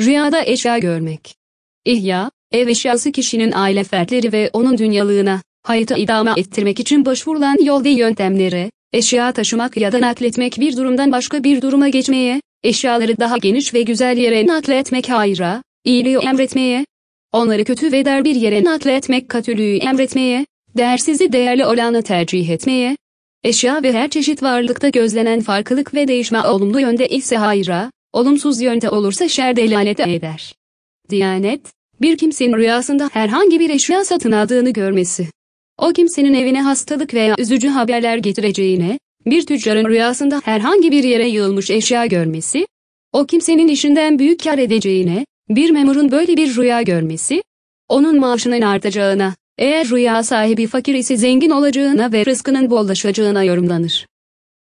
Rüyada eşya görmek. İhya, ev eşyası kişinin aile fertleri ve onun dünyalığına, hayata idame ettirmek için başvurulan yol ve yöntemleri, eşya taşımak ya da nakletmek bir durumdan başka bir duruma geçmeye, eşyaları daha geniş ve güzel yere nakletmek hayra, iyiliği emretmeye, onları kötü ve dar bir yere nakletmek kötülüğü emretmeye, değersizi değerli olanı tercih etmeye, eşya ve her çeşit varlıkta gözlenen farklılık ve değişme olumlu yönde ise hayra, olumsuz yönde olursa şer delalete eder. Diyanet, bir kimsenin rüyasında herhangi bir eşya satın aldığını görmesi, o kimsenin evine hastalık veya üzücü haberler getireceğine, bir tüccarın rüyasında herhangi bir yere yığılmış eşya görmesi, o kimsenin işinden büyük kar edeceğine, bir memurun böyle bir rüya görmesi, onun maaşının artacağına, eğer rüya sahibi fakir ise zengin olacağına ve rızkının bollaşacağına yorumlanır.